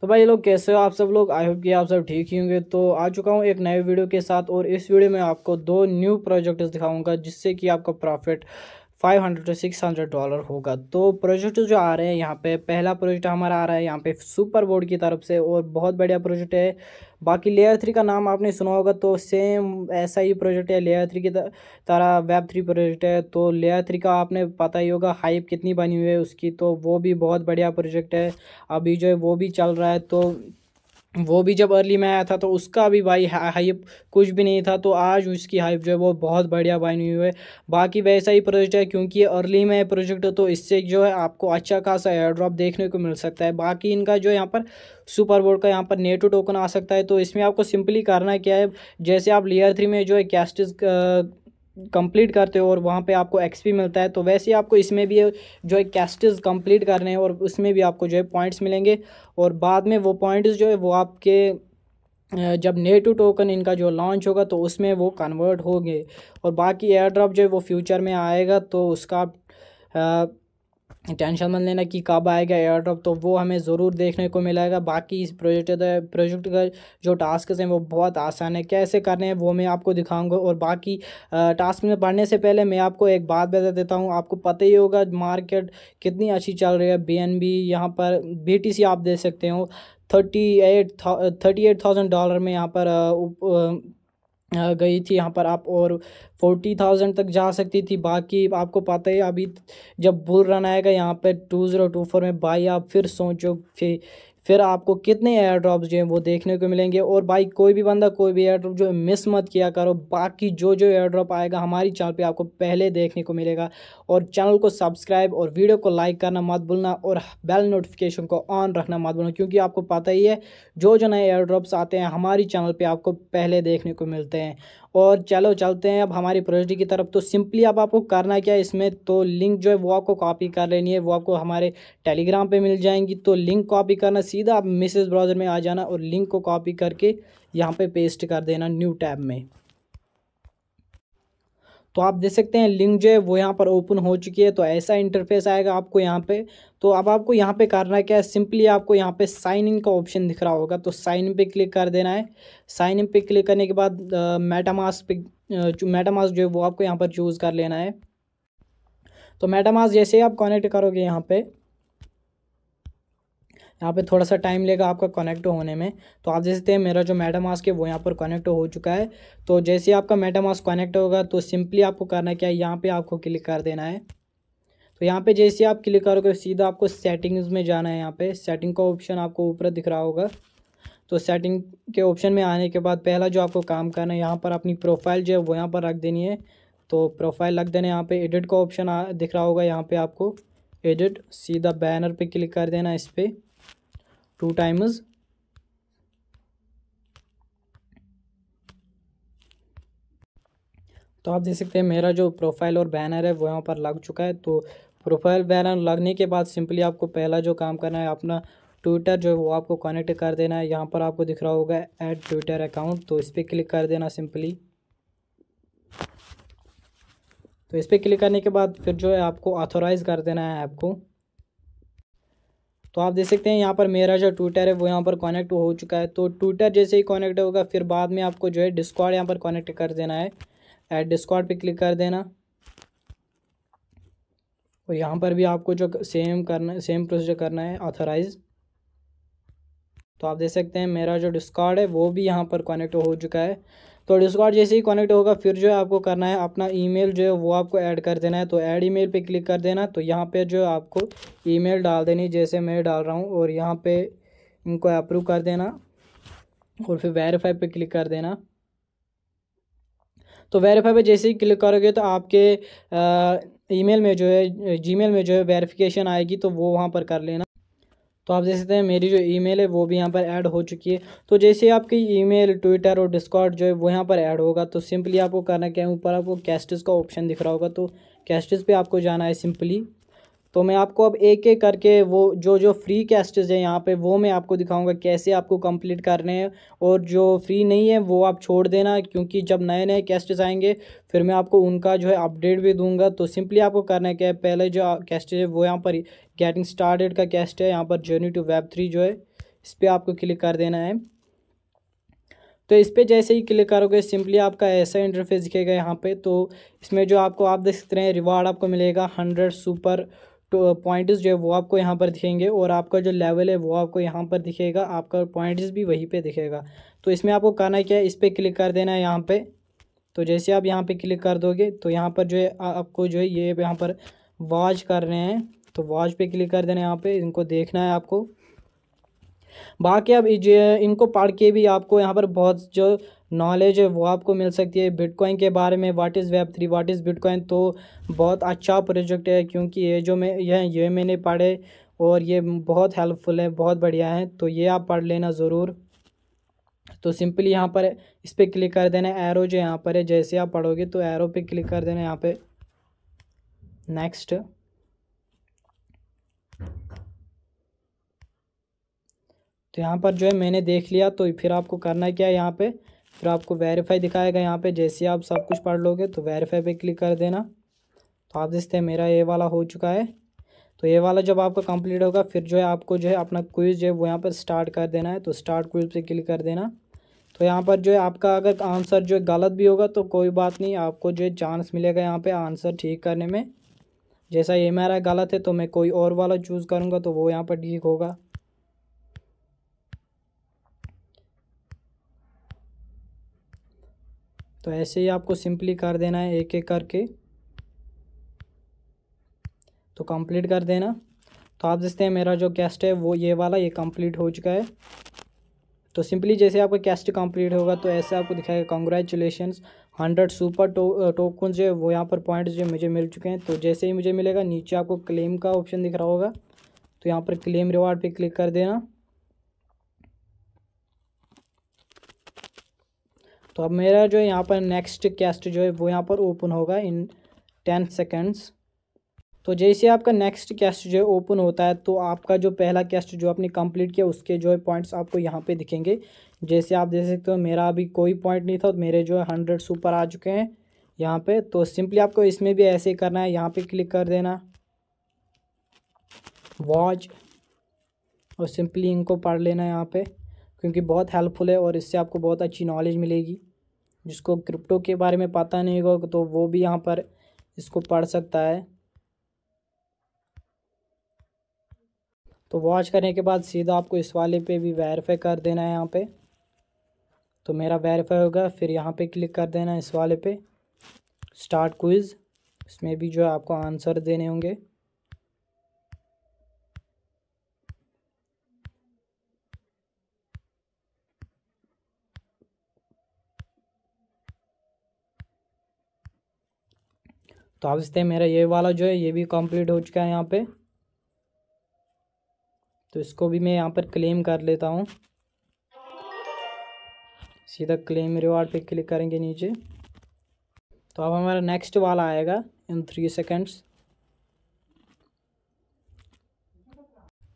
तो भाई लोग कैसे हो आप सब लोग आई होप कि आप सब ठीक ही होंगे तो आ चुका हूँ एक नए वीडियो के साथ और इस वीडियो में आपको दो न्यू प्रोजेक्ट्स दिखाऊंगा जिससे कि आपका profit five hundred to six hundred dollar होगा तो प्रोजेक्ट जो आ रहे हैं यहाँ पे पहला प्रोजेक्ट हमारा आ रहा है यहाँ पे सुपर बोर्ड की तरफ से और बहुत बढ़िया प्रोजेक्ट है बाकी लेयर थ्री का नाम आपने सुना होगा तो सेम ऐसा ही प्रोजेक्ट है लेयर थ्री की तरह वेब थ्री प्रोजेक्ट है तो लेयर थ्री का आपने पता ही होगा हाइप कितनी बनी हुई है उसकी तो वो भी बहुत बढ़िया प्रोजेक्ट है अभी जो है वो भी चल रहा है तो वो भी जब अर्ली में आया था तो उसका भी भाई हाइप कुछ भी नहीं था तो आज उसकी हाइप जो है वो बहुत बढ़िया बनी हुई है बाकी वैसा ही प्रोजेक्ट है क्योंकि ये अर्ली में है प्रोजेक्ट तो इससे जो है आपको अच्छा खासा एयर ड्रॉप देखने को मिल सकता है बाकी इनका जो यहाँ पर सुपर बोर्ड का यहाँ पर नेटो टोकन आ सकता है तो इसमें आपको सिंपली करना क्या है जैसे आप लेयर थ्री में जो है कैस्टिस कंप्लीट करते हो और वहाँ पे आपको एक्सपी मिलता है तो वैसे ही आपको इसमें भी जो है कैस्टेज कंप्लीट करने हैं और उसमें भी आपको जो है पॉइंट्स मिलेंगे और बाद में वो पॉइंट्स जो है वो आपके जब नेटू टोकन इनका जो लॉन्च होगा तो उसमें वो कन्वर्ट होंगे और बाकी एयर ड्रॉप जो है वो फ्यूचर में आएगा तो उसका आप टेंशन मत लेना कि कब आएगा एयर ड्रॉप तो वो हमें ज़रूर देखने को मिलेगा बाकी इस प्रोजेक्ट प्रोजेक्ट का जो टास्क हैं वो बहुत आसान है कैसे करने हैं वो मैं आपको दिखाऊंगा और बाकी टास्क में पढ़ने से पहले मैं आपको एक बात बता देता हूँ आपको पता ही होगा मार्केट कितनी अच्छी चल रही है बी एन बी यहाँ पर बी टी सी आप दे सकते हो thirty eight thirty eight thousand dollar में यहाँ पर गई थी यहाँ पर आप और फोर्टी थाउजेंड तक जा सकती थी बाकी आपको पता है अभी जब बुल रन आएगा यहाँ पर टू ज़ीरो टू फोर में बाई आप फिर सोचो फिर फिर आपको कितने एयर ड्रॉप्स जो हैं वो देखने को मिलेंगे और भाई कोई भी बंदा कोई भी एयर ड्रॉप जो है मिस मत किया करो बाकी जो जो एयर ड्रॉप आएगा हमारी चैनल पे आपको पहले देखने को मिलेगा और चैनल को सब्सक्राइब और वीडियो को लाइक करना मत भूलना और बेल नोटिफिकेशन को ऑन रखना मत भूलना क्योंकि आपको पता ही है जो जो नए एयर ड्रॉप्स आते हैं हमारी चैनल पर आपको पहले देखने को मिलते हैं और चलो चलते हैं अब हमारी प्रोजेक्ट की तरफ तो सिंपली अब आपको करना क्या है इसमें तो लिंक जो है वो आपको कॉपी कर लेनी है वो आपको हमारे टेलीग्राम पे मिल जाएंगी तो लिंक कॉपी करना सीधा आप मिसेज ब्राउज़र में आ जाना और लिंक को कॉपी करके यहाँ पे पेस्ट कर देना न्यू टैब में तो आप देख सकते हैं लिंक जो है वो यहाँ पर ओपन हो चुकी है तो ऐसा इंटरफेस आएगा आपको यहाँ पे तो अब आपको यहाँ पे करना क्या है सिंपली आपको यहाँ पे साइन इन का ऑप्शन दिख रहा होगा तो साइन इन पे क्लिक कर देना है साइन इन पे क्लिक करने के बाद मेटामास पे मेटामास जो है वो आपको यहाँ पर चूज़ कर लेना है तो मेटामास जैसे ही आप कनेक्ट करोगे यहाँ पर यहाँ पे थोड़ा सा टाइम लेगा आपका कनेक्ट होने में तो आप देख सकते हैं मेरा जो मेटा मास्क है वो यहाँ पर कनेक्ट हो चुका है तो जैसे आपका मेटा मास्क कनेक्ट होगा तो सिंपली आपको करना क्या है यहाँ पर आपको क्लिक कर देना है तो यहाँ पे जैसे आप क्लिक करोगे सीधा आपको सेटिंग्स में जाना है यहाँ पर सेटिंग का ऑप्शन आपको ऊपर दिख रहा होगा तो सेटिंग के ऑप्शन में आने के बाद पहला जो आपको काम करना है यहाँ पर अपनी प्रोफाइल जो है वो यहाँ पर रख देनी है तो प्रोफाइल रख देना यहाँ पे एडिट का ऑप्शन दिख रहा होगा यहाँ पे आपको एडिट सीधा बैनर पे क्लिक कर देना इस पर टू टाइम्स तो आप देख सकते हैं मेरा जो प्रोफाइल और बैनर है वो यहाँ पर लग चुका है तो प्रोफाइल बैनर लगने के बाद सिंपली आपको पहला जो काम करना है अपना ट्विटर जो है वो आपको कनेक्ट कर देना है यहाँ पर आपको दिख रहा होगा ऐड ट्विटर अकाउंट तो इस पर क्लिक कर देना सिंपली तो इस पर क्लिक करने के बाद फिर जो है आपको ऑथोराइज़ कर देना है ऐप को तो आप देख सकते हैं यहाँ पर मेरा जो ट्विटर है वो यहाँ पर कनेक्ट हो चुका है तो ट्विटर जैसे ही कनेक्ट होगा फिर बाद में आपको जो है डिस्कॉर्ड यहाँ पर कनेक्ट कर देना है एड डिस्कॉर्ड पे क्लिक कर देना और यहाँ पर भी आपको जो सेम करना सेम प्रोसीजर करना है ऑथराइज तो आप देख सकते हैं मेरा जो डिस्कॉर्ड है वो भी यहाँ पर कनेक्ट हो चुका है तो डिस्कॉट जैसे ही कनेक्ट होगा फिर जो है आपको करना है अपना ईमेल जो है वो आपको ऐड कर देना है तो ऐड ईमेल पे क्लिक कर देना तो यहाँ पे जो है आपको ईमेल डाल देनी जैसे मैं डाल रहा हूँ और यहाँ पे इनको अप्रूव कर देना और फिर वेरीफाई पे क्लिक कर देना तो वेरीफाई पे जैसे ही क्लिक करोगे तो आपके ई में जो है जी में जो है वेरीफिकेशन आएगी तो वो वहाँ पर कर लेना तो आप देख सकते हैं मेरी जो ईमेल है वो भी यहाँ पर ऐड हो चुकी है तो जैसे आपकी ईमेल ट्विटर और डिस्काउट जो है वो यहाँ पर ऐड होगा तो सिंपली आपको करना क्या है ऊपर आपको कैस्टिस का ऑप्शन दिख रहा होगा तो कैस्टिस पे आपको जाना है सिंपली तो मैं आपको अब एक एक करके वो जो जो फ्री कैस्टेज हैं यहाँ पे वो मैं आपको दिखाऊंगा कैसे आपको कंप्लीट करने हैं और जो फ्री नहीं है वो आप छोड़ देना क्योंकि जब नए नए कैस्टेज आएंगे फिर मैं आपको उनका जो है अपडेट भी दूंगा तो सिंपली आपको करना क्या है पहले जो कैस्टेज है वो यहाँ पर गेटिंग स्टार्टेड का कैस्ट है यहाँ पर जर्नी टू वेब थ्री जो है इस पर आपको क्लिक कर देना है तो इस पर जैसे ही क्लिक करोगे सिंपली आपका ऐसा इंटरफेस दिखेगा यहाँ पर तो इसमें जो आपको आप देख सकते हैं रिवार्ड आपको मिलेगा हंड्रेड सुपर तो पॉइंट्स जो है वो आपको यहाँ पर दिखेंगे और आपका जो लेवल है वो आपको यहाँ पर दिखेगा आपका पॉइंट्स भी वहीं पे दिखेगा तो इसमें आपको करना क्या है इस पर क्लिक कर देना है यहाँ पे तो जैसे आप यहाँ पे क्लिक कर दोगे तो यहाँ पर जो है आपको जो है ये यहाँ पर वॉच कर रहे हैं तो वॉच पे क्लिक कर देना है यहाँ पर इनको देखना है आपको बाकी अब जो इनको पढ़ के भी आपको यहाँ पर बहुत जो नॉलेज है वो आपको मिल सकती है बिटकॉइन के बारे में what is web three what is bitcoin तो बहुत अच्छा प्रोजेक्ट है क्योंकि ये जो मैं यह ये मैंने पढ़े और ये बहुत हेल्पफुल है बहुत बढ़िया है तो ये आप पढ़ लेना ज़रूर तो सिंपली यहाँ पर इस पर क्लिक कर देना एरो जो यहाँ पर है जैसे आप पढ़ोगे तो एरो पे क्लिक कर देना यहाँ पे नेक्स्ट तो यहाँ पर जो है मैंने देख लिया तो फिर आपको करना क्या है यहाँ पर फिर आपको वेरीफाई दिखाएगा यहाँ पे जैसे आप सब कुछ पढ़ लोगे तो वेरीफाई पे क्लिक कर देना तो आप देखते हैं मेरा ये वाला हो चुका है तो ये वाला जब आपका कंप्लीट होगा फिर जो है आपको जो है अपना क्विज़ जो है वो यहाँ पर स्टार्ट कर देना है तो स्टार्ट क्विज़ पे क्लिक कर देना तो यहाँ पर जो है आपका अगर आंसर जो है गलत भी होगा तो कोई बात नहीं आपको जो है चांस मिलेगा यहाँ पर आंसर ठीक करने में जैसा ये मेरा गलत है तो मैं कोई और वाला चूज़ करूँगा तो वो यहाँ पर ठीक होगा तो ऐसे ही आपको सिंपली कर देना है एक एक करके तो कंप्लीट कर देना तो आप देखते हैं मेरा जो कैस्ट है वो ये वाला ये कंप्लीट हो चुका है तो सिंपली जैसे आपका कैस्ट कंप्लीट होगा तो ऐसे आपको दिखाएगा कॉन्ग्रेचुलेशन हंड्रेड सुपर टो टोकन जो है वो यहाँ पर पॉइंट्स जो मुझे मिल चुके हैं तो जैसे ही मुझे मिलेगा नीचे आपको क्लेम का ऑप्शन दिख रहा होगा तो यहाँ पर क्लेम रिवार्ड पे क्लिक कर देना तो अब मेरा जो यहाँ पर नेक्स्ट कैस्ट जो है वो यहाँ पर ओपन होगा इन टेन सेकेंड्स तो जैसे आपका नेक्स्ट कैस्ट जो है ओपन होता है तो आपका जो पहला कैस्ट जो आपने कंप्लीट किया उसके जो है पॉइंट्स आपको यहाँ पे दिखेंगे जैसे आप देख सकते हो मेरा अभी कोई पॉइंट नहीं था मेरे जो है हंड्रेड सुपर आ चुके हैं यहाँ पे तो सिंपली आपको इसमें भी ऐसे करना है यहाँ पे क्लिक कर देना वॉच और सिंपली इनको पढ़ लेना यहाँ पर क्योंकि बहुत हेल्पफुल है और इससे आपको बहुत अच्छी नॉलेज मिलेगी जिसको क्रिप्टो के बारे में पता नहीं होगा तो वो भी यहाँ पर इसको पढ़ सकता है तो वॉच करने के बाद सीधा आपको इस वाले पे भी वेरीफाई कर देना है यहाँ पे तो मेरा वेरीफाई होगा फिर यहाँ पे क्लिक कर देना है इस वाले पे स्टार्ट क्विज़ इसमें भी जो है आपको आंसर देने होंगे तो आप इसते मेरा ये वाला जो है ये भी कंप्लीट हो चुका है यहाँ पे तो इसको भी मैं यहाँ पर क्लेम कर लेता हूँ सीधा क्लेम रिवार्ड पे क्लिक करेंगे नीचे तो अब हमारा नेक्स्ट वाला आएगा इन थ्री सेकेंड्स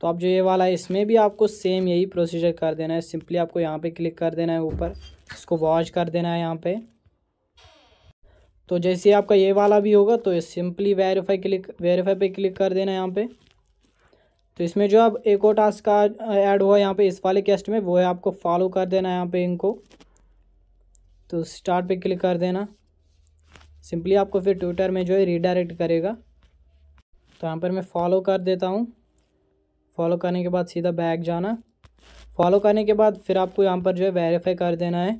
तो आप जो ये वाला है इसमें भी आपको सेम यही प्रोसीजर कर देना है सिंपली आपको यहाँ पे क्लिक कर देना है ऊपर इसको वॉश कर देना है यहाँ पे तो जैसे आपका ये वाला भी होगा तो सिंपली वेरीफाई क्लिक वेरीफाई पे क्लिक कर देना यहाँ पे तो इसमें जो आप एक और टास्क का ऐड हुआ यहाँ पे इस वाले कैस्ट में वो है आपको फॉलो कर देना यहाँ पे इनको तो स्टार्ट पे क्लिक कर देना सिंपली आपको फिर ट्विटर में जो है रीडायरेक्ट करेगा तो यहाँ पर मैं फॉलो कर देता हूँ फॉलो करने के बाद सीधा बैग जाना फॉलो करने के बाद फिर आपको यहाँ पर जो है वेरीफाई कर देना है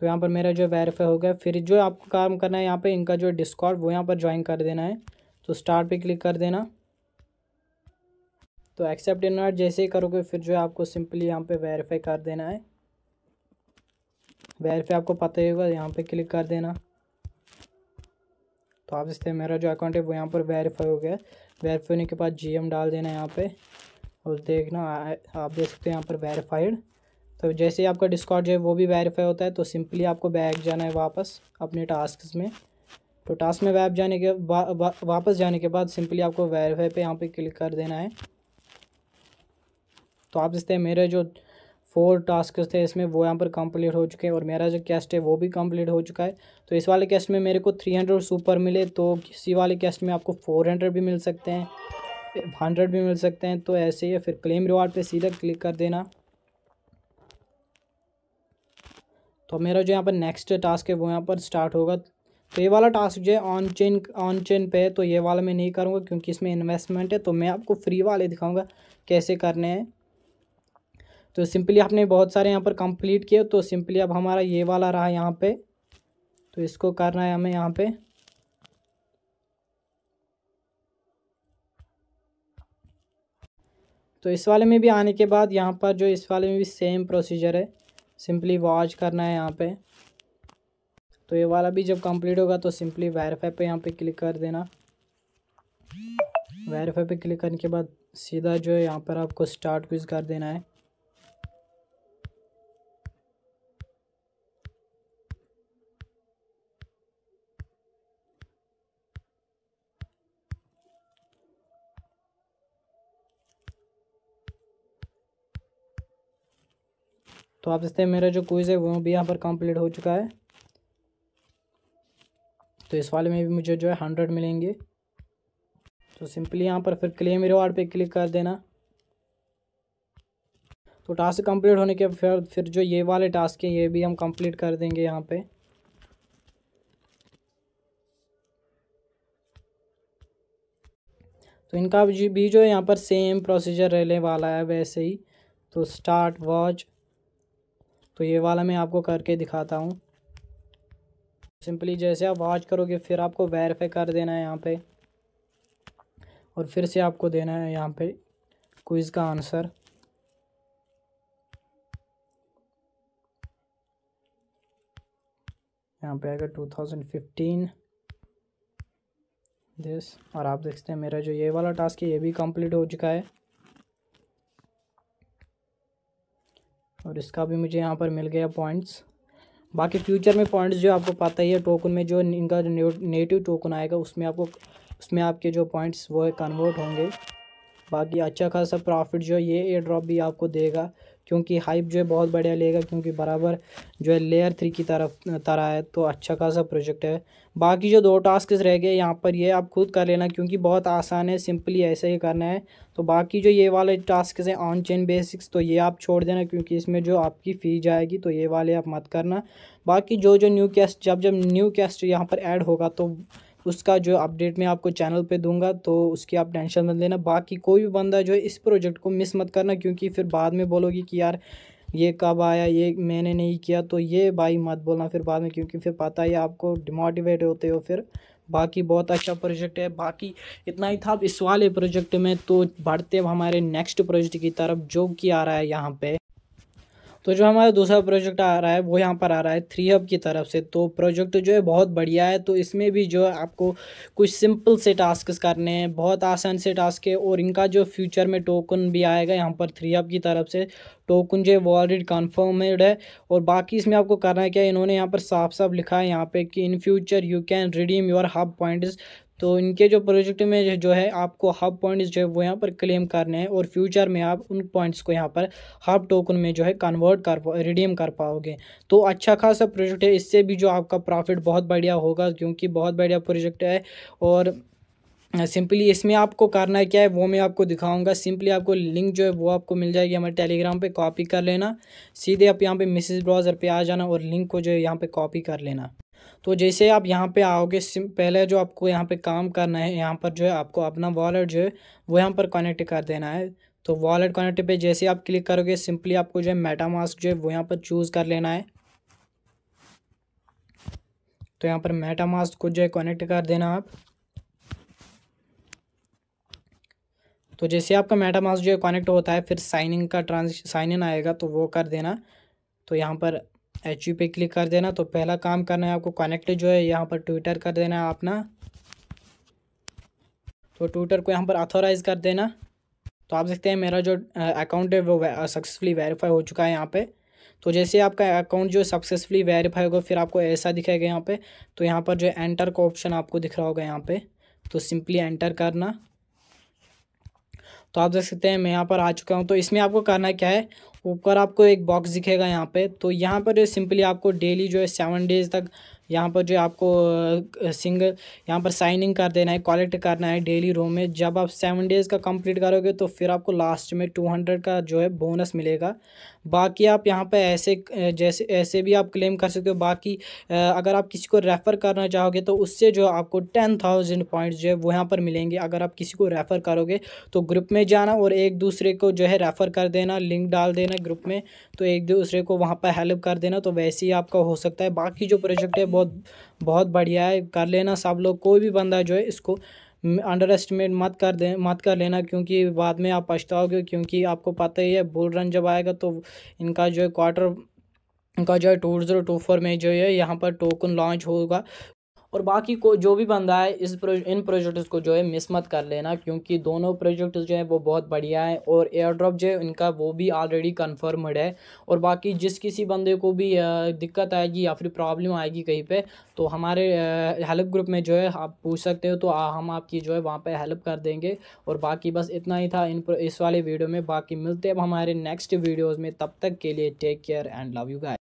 तो यहाँ पर मेरा जो वेरीफाई हो गया फिर जो आपको काम करना है यहाँ पे इनका जो डिस्कॉर्ड वो यहाँ पर ज्वाइन कर देना है तो स्टार्ट पे क्लिक कर देना तो एक्सेप्ट इनवाइट जैसे ही करोगे फिर जो है आपको सिंपली यहाँ पे वेरीफाई कर देना है वेरीफाई आपको पता ही होगा यहाँ पे क्लिक कर देना तो आप इससे मेरा जो अकाउंट है वो यहाँ पर वेरीफाई हो गया वेरीफाई होने के बाद जी डाल देना है यहाँ पर और देखना आप देख सकते हैं यहाँ पर वेरीफाइड तो जैसे ही आपका डिस्कॉर्ड जो है वो भी वेरीफाई होता है तो सिंपली आपको बैग जाना है वापस अपने टास्क में तो टास्क में वैप जाने के वा, वा, वापस जाने के बाद सिंपली आपको वेरीफाई पे यहाँ पे क्लिक कर देना है तो आप देखते हैं मेरे जो फोर टास्क थे इसमें वो यहाँ पर कंप्लीट हो चुके हैं और मेरा जो कैस्ट है वो भी कंप्लीट हो चुका है तो इस वाले कैस्ट में मेरे को थ्री हंड्रेड सुपर मिले तो किसी वाले कैस्ट में आपको फोर हंड्रेड भी मिल सकते हैं हंड्रेड भी मिल सकते हैं तो ऐसे ही फिर क्लेम रिवार्ड पे सीधा क्लिक कर देना तो मेरा जो यहाँ पर नेक्स्ट टास्क है वो यहाँ पर स्टार्ट होगा तो ये वाला टास्क जो है ऑन चेन ऑन चेन पे है तो ये वाला मैं नहीं करूँगा क्योंकि इसमें इन्वेस्टमेंट है तो मैं आपको फ्री वाले दिखाऊँगा कैसे करने हैं तो सिंपली आपने बहुत सारे यहाँ पर कंप्लीट किए तो सिंपली अब हमारा ये वाला रहा यहाँ पे तो इसको करना है हमें यहाँ पे तो इस वाले में भी आने के बाद यहाँ पर जो इस वाले में भी सेम प्रोसीजर है सिंपली वॉच करना है यहाँ पे तो ये वाला भी जब कंप्लीट होगा तो सिंपली वेरीफाई पे यहाँ पे क्लिक कर देना वेरीफाई पे क्लिक करने के बाद सीधा जो है यहाँ पर आपको स्टार्ट क्विज कर देना है तो आप देखते हैं मेरा जो क्विज़ है वो भी यहाँ पर कंप्लीट हो चुका है तो इस वाले में भी मुझे जो है हंड्रेड मिलेंगे तो सिंपली यहाँ पर फिर क्लेम रिवार्ड पे क्लिक कर देना तो टास्क कंप्लीट होने के फिर फिर जो ये वाले टास्क हैं ये भी हम कंप्लीट कर देंगे यहाँ पे तो इनका भी जो यहाँ पर सेम प्रोसीजर रहने वाला है वैसे ही तो स्टार्ट वॉच तो ये वाला मैं आपको करके दिखाता हूँ सिंपली जैसे आप वॉच करोगे फिर आपको वेरीफाई कर देना है यहाँ पे और फिर से आपको देना है यहाँ पे क्विज़ का आंसर यहाँ पे आएगा 2015 दिस और आप देखते हैं मेरा जो ये वाला टास्क है ये भी कंप्लीट हो चुका है और इसका भी मुझे यहाँ पर मिल गया पॉइंट्स बाकी फ्यूचर में पॉइंट्स जो आपको पता ही है टोकन में जो इनका नेटिव टोकन आएगा उसमें आपको उसमें आपके जो पॉइंट्स वो कन्वर्ट होंगे बाकी अच्छा खासा प्रॉफिट जो है ये एयर ड्रॉप भी आपको देगा क्योंकि हाइप जो है बहुत बढ़िया लेगा क्योंकि बराबर जो है लेयर थ्री की तरफ तरह है तो अच्छा खासा प्रोजेक्ट है बाकी जो दो टास्क रह गए यहाँ पर ये आप खुद कर लेना क्योंकि बहुत आसान है सिंपली ऐसे ही करना है तो बाकी जो ये वाले टास्क हैं ऑन चेन बेसिक्स तो ये आप छोड़ देना क्योंकि इसमें जो आपकी फ़ी जाएगी तो ये वाले आप मत करना बाकी जो जो न्यू कैस्ट जब जब न्यू कैस्ट यहाँ पर ऐड होगा तो उसका जो अपडेट मैं आपको चैनल पे दूंगा तो उसकी आप टेंशन मत लेना बाकी कोई भी बंदा जो है इस प्रोजेक्ट को मिस मत करना क्योंकि फिर बाद में बोलोगी कि यार ये कब आया ये मैंने नहीं किया तो ये भाई मत बोलना फिर बाद में क्योंकि फिर पता ही आपको डिमोटिवेट होते हो फिर बाकी बहुत अच्छा प्रोजेक्ट है बाकी इतना ही था इस वाले प्रोजेक्ट में तो बढ़ते हमारे नेक्स्ट प्रोजेक्ट की तरफ जो कि आ रहा है यहाँ पे तो जो हमारा दूसरा प्रोजेक्ट आ रहा है वो यहाँ पर आ रहा है थ्री हब की तरफ से तो प्रोजेक्ट जो है बहुत बढ़िया है तो इसमें भी जो है आपको कुछ सिंपल से टास्क करने हैं बहुत आसान से टास्क है और इनका जो फ्यूचर में टोकन भी आएगा यहाँ पर थ्री हब की तरफ से टोकन जो है वो ऑलरेडी कन्फर्मड है और बाकी इसमें आपको करना है क्या इन्होंने यहाँ पर साफ साफ लिखा है यहाँ पे कि in future you can redeem your hub points तो इनके जो प्रोजेक्ट में जो है आपको हाफ पॉइंट्स जो है वो यहाँ पर क्लेम करने हैं और फ्यूचर में आप उन पॉइंट्स को यहाँ पर हाफ टोकन में जो है कन्वर्ट कर रिडीम कर पाओगे तो अच्छा खासा प्रोजेक्ट है इससे भी जो आपका प्रॉफिट बहुत बढ़िया होगा क्योंकि बहुत बढ़िया प्रोजेक्ट है और सिंपली इसमें आपको करना क्या है वो मैं आपको दिखाऊंगा सिंपली आपको लिंक जो है वो आपको मिल जाएगी हमारे टेलीग्राम पे कॉपी कर लेना सीधे आप यहाँ पे मिसेज ब्राउज़र पे आ जाना और लिंक को जो है यहाँ पे कॉपी कर लेना तो जैसे आप यहाँ पे आओगे सिम पहले जो आपको यहाँ पे काम करना है यहाँ पर जो है आपको अपना वॉलेट जो है वो यहाँ पर कनेक्ट कर देना है तो वॉलेट कनेक्ट पे जैसे आप क्लिक करोगे सिंपली आपको जो है मेटा मास्क जो है वो यहाँ पर चूज़ कर लेना है तो यहाँ पर मेटा मास्क को जो है कनेक्ट कर देना आप तो जैसे आपका मेटा मास्क जो है कनेक्ट होता है फिर साइन का ट्रांस साइन इन आएगा तो वो कर देना तो यहाँ पर एच यू पे क्लिक कर देना तो पहला काम करना है आपको कनेक्ट जो है यहाँ पर ट्विटर कर देना है अपना तो ट्विटर को यहाँ पर ऑथोराइज़ कर देना तो आप देखते हैं मेरा जो अकाउंट है वो सक्सेसफुली वेरीफाई हो चुका है यहाँ पे तो जैसे आपका अकाउंट जो सक्सेसफुली वेरीफाई होगा फिर आपको ऐसा दिखाएगा यहाँ पे तो यहाँ पर जो एंटर का ऑप्शन आपको दिख रहा होगा यहाँ पे तो सिंपली एंटर करना तो आप देख सकते हैं मैं यहाँ पर आ चुका हूँ तो इसमें आपको करना क्या है ऊपर आपको एक बॉक्स दिखेगा यहाँ पे तो यहाँ पर जो सिंपली आपको डेली जो है सेवन डेज तक यहाँ पर जो आपको सिंगल यहाँ पर साइनिंग कर देना है कलेक्ट करना है डेली रो में जब आप सेवन डेज़ का कंप्लीट करोगे तो फिर आपको लास्ट में टू हंड्रेड का जो है बोनस मिलेगा बाकी आप यहाँ पे ऐसे जैसे ऐसे भी आप क्लेम कर सकते हो बाकी अगर आप किसी को रेफ़र करना चाहोगे तो उससे जो आपको टेन थाउजेंड पॉइंट्स जो है वो यहाँ पर मिलेंगे अगर आप किसी को रेफ़र करोगे तो ग्रुप में जाना और एक दूसरे को जो है रेफ़र कर देना लिंक डाल देना ग्रुप में तो एक दूसरे को वहाँ पर हेल्प कर देना तो वैसे ही आपका हो सकता है बाकी जो प्रोजेक्ट है बहुत बहुत बढ़िया है कर लेना सब लोग कोई भी बंदा जो है इसको अंडर एस्टिमेट मत कर दे मत कर लेना क्योंकि बाद में आप पछताओगे क्योंकि आपको पता ही है बुल रन जब आएगा तो इनका जो है क्वार्टर का जो है टू ज़ीरो टू फोर में जो है यहाँ पर टोकन लॉन्च होगा और बाकी को जो भी बंदा है इस प्रो, इन प्रोजेक्ट्स को जो है मिस मत कर लेना क्योंकि दोनों प्रोजेक्ट्स जो है वो बहुत बढ़िया है और एयर ड्रॉप जो है उनका वो भी ऑलरेडी कन्फर्मड है और बाकी जिस किसी बंदे को भी दिक्कत आएगी या फिर प्रॉब्लम आएगी कहीं पर तो हमारे हेल्प ग्रुप में जो है आप पूछ सकते हो तो आ, हम आपकी जो है वहाँ पर हेल्प कर देंगे और बाकी बस इतना ही था इन इस वाले वीडियो में बाकी मिलते हैं अब हमारे नेक्स्ट वीडियोज़ में तब तक के लिए take care and love you guy